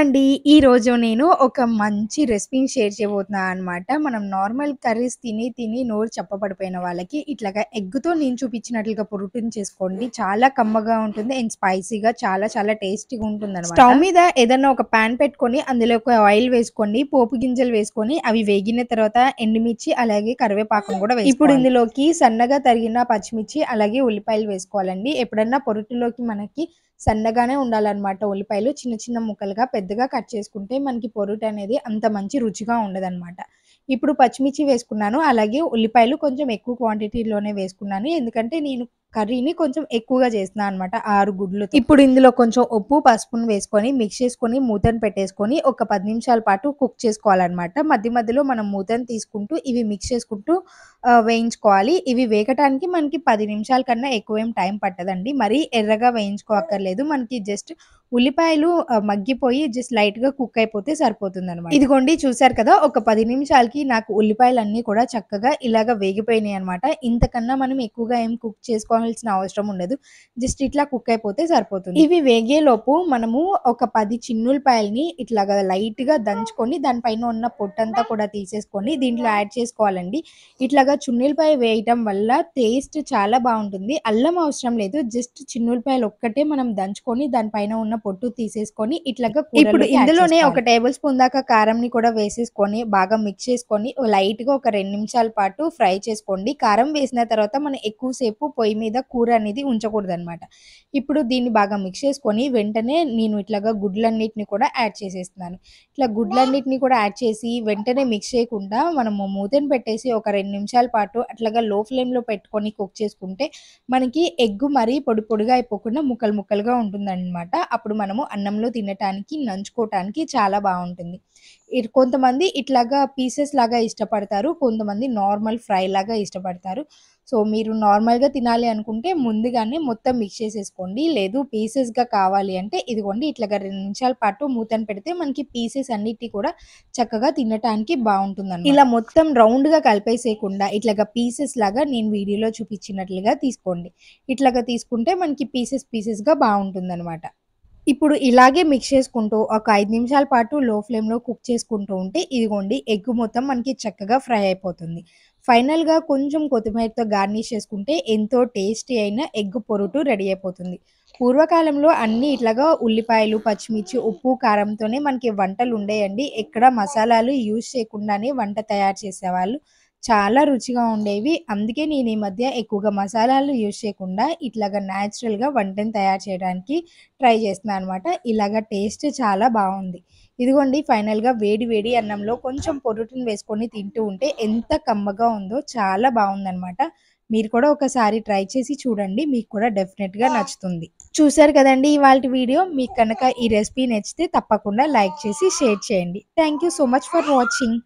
అండి ఈరోజు నేను ఒక మంచి రెసిపీని షేర్ చేయబోతున్నాను అనమాట మనం నార్మల్ కర్రీస్ తిని తిని నోరు చెప్పబడిపోయిన వాళ్ళకి ఇట్లాగా ఎగ్తో నేను చూపించినట్లుగా పొరుటిని చేసుకోండి చాలా కమ్మగా ఉంటుంది అండ్ స్పైసీగా చాలా చాలా టేస్టీగా ఉంటుంది అనమాట స్టవ్ మీద ఏదైనా ఒక ప్యాన్ పెట్టుకొని అందులో ఒక ఆయిల్ వేసుకోండి పోపు గింజలు వేసుకొని అవి వేగిన తర్వాత ఎండుమిర్చి అలాగే కరివేపాకం కూడా ఇప్పుడు ఇందులోకి సన్నగా తరిగిన పచ్చిమిర్చి అలాగే ఉల్లిపాయలు వేసుకోవాలండి ఎప్పుడన్నా పొరుటులోకి మనకి సన్నగానే ఉండాలన్నమాట ఉల్లిపాయలు చిన్న చిన్న ముక్కలుగా పెద్దగా కట్ చేసుకుంటే మనకి పొరుటు అనేది అంత మంచి రుచిగా ఉండదన్నమాట ఇప్పుడు పచ్చిమిర్చి వేసుకున్నాను అలాగే ఉల్లిపాయలు కొంచెం ఎక్కువ క్వాంటిటీలోనే వేసుకున్నాను ఎందుకంటే నేను కర్రీని కొంచెం ఎక్కువగా చేసిన అనమాట ఆరు గుడ్లు ఇప్పుడు ఇందులో కొంచెం ఉప్పు పసుపును వేసుకొని మిక్స్ చేసుకొని మూతను పెట్టేసుకొని ఒక పది నిమిషాల పాటు కుక్ చేసుకోవాలన్నమాట మధ్య మధ్యలో మనం మూతను తీసుకుంటూ ఇవి మిక్స్ చేసుకుంటూ వేయించుకోవాలి ఇవి వేగటానికి మనకి పది నిమిషాల కన్నా ఎక్కువ ఏం టైం పట్టదండి మరీ ఎర్రగా వేయించుకోక్కర్లేదు మనకి జస్ట్ ఉల్లిపాయలు మగ్గిపోయి జస్ట్ లైట్ గా కుక్ అయిపోతే సరిపోతుంది అనమాట ఇదిగోండి చూసారు కదా ఒక పది నిమిషాలకి నాకు ఉల్లిపాయలు అన్నీ కూడా చక్కగా ఇలాగ వేగిపోయినాయి అనమాట ఇంతకన్నా మనం ఎక్కువగా ఏం కుక్ చేసుకోవాలి వేసుకోవాల్సిన అవసరం ఉండదు జస్ట్ ఇట్లా కుక్ అయిపోతే సరిపోతుంది ఇవి వేగేలోపు మనము ఒక పది చిన్నులపాయలని ఇట్లా లైట్గా దంచుకొని దానిపైన ఉన్న పొట్టంతా కూడా తీసేసుకొని దీంట్లో యాడ్ చేసుకోవాలండి ఇట్లాగా చున్నీలపాయ వేయటం వల్ల టేస్ట్ చాలా బాగుంటుంది అల్లం అవసరం లేదు జస్ట్ చిన్నులపాయలు ఒక్కటే మనం దంచుకొని దానిపైన ఉన్న పొట్టు తీసేసుకొని ఇట్లాగా ఇప్పుడు ఇందులోనే ఒక టేబుల్ స్పూన్ దాకా కారంని కూడా వేసేసుకొని బాగా మిక్స్ చేసుకొని లైట్గా ఒక రెండు నిమిషాల పాటు ఫ్రై చేసుకోండి కారం వేసిన తర్వాత మనం ఎక్కువసేపు పొయ్యి మీద మీద కూర అనేది ఉంచకూడదు అనమాట ఇప్పుడు దీన్ని బాగా మిక్స్ చేసుకొని వెంటనే నేను ఇట్లాగా గుడ్లన్నిటిని కూడా యాడ్ చేసేస్తున్నాను ఇట్లా గుడ్లన్నిటిని కూడా యాడ్ చేసి వెంటనే మిక్స్ చేయకుండా మనము మూతను పెట్టేసి ఒక రెండు నిమిషాల పాటు అట్లాగా లో ఫ్లేమ్లో పెట్టుకొని కుక్ చేసుకుంటే మనకి ఎగ్ మరీ పొడి పొడిగా అయిపోకుండా ముక్కలు ముక్కలుగా ఉంటుందన్నమాట అప్పుడు మనము అన్నంలో తినటానికి నంచుకోవటానికి చాలా బాగుంటుంది కొంతమంది ఇట్లాగా పీసెస్ లాగా ఇష్టపడతారు కొంతమంది నార్మల్ ఫ్రై లాగా ఇష్టపడతారు సో మీరు నార్మల్గా తినాలి అనుకుంటే ముందుగానే మొత్తం మిక్స్ చేసేసుకోండి లేదు పీసెస్గా కావాలి అంటే ఇదిగోండి ఇట్లాగా రెండు నిమిషాల పాటు మూతను పెడితే మనకి పీసెస్ అన్నిటి కూడా చక్కగా తినటానికి బాగుంటుందండి ఇలా మొత్తం రౌండ్గా కలిపేసేయకుండా ఇట్లాగా పీసెస్ లాగా నేను వీడియోలో చూపించినట్లుగా తీసుకోండి ఇట్లాగా తీసుకుంటే మనకి పీసెస్ పీసెస్గా బాగుంటుందన్నమాట ఇప్పుడు ఇలాగే మిక్స్ చేసుకుంటూ ఒక ఐదు నిమిషాల పాటు లో ఫ్లేమ్లో కుక్ చేసుకుంటూ ఉంటే ఇదిగోండి ఎగ్ మొత్తం మనకి చక్కగా ఫ్రై అయిపోతుంది ఫైనల్గా కొంచెం కొత్తిమీరతో గార్నిష్ చేసుకుంటే ఎంతో టేస్టీ అయిన ఎగ్ పొరుటు రెడీ అయిపోతుంది పూర్వకాలంలో అన్ని ఇట్లాగా ఉల్లిపాయలు పచ్చిమిర్చి ఉప్పు కారంతోనే మనకి వంటలు ఉండేయండి ఎక్కడ మసాలాలు యూజ్ చేయకుండానే వంట తయారు చేసేవాళ్ళు చాలా రుచిగా ఉండేవి అందుకే నేను ఈ మధ్య ఎక్కువగా మసాలాలు యూజ్ చేయకుండా ఇట్లాగా న్యాచురల్గా వంటను తయారు చేయడానికి ట్రై చేస్తున్నాను అనమాట ఇలాగ టేస్ట్ చాలా బాగుంది ఇదిగోండి ఫైనల్గా వేడి వేడి అన్నంలో కొంచెం పొరుటిని వేసుకొని తింటూ ఉంటే ఎంత కమ్మగా ఉందో చాలా బాగుందనమాట మీరు కూడా ఒకసారి ట్రై చేసి చూడండి మీకు కూడా డెఫినెట్గా నచ్చుతుంది చూసారు కదండి ఇవాళ వీడియో మీకు కనుక ఈ రెసిపీ నచ్చితే తప్పకుండా లైక్ చేసి షేర్ చేయండి thank so much for watching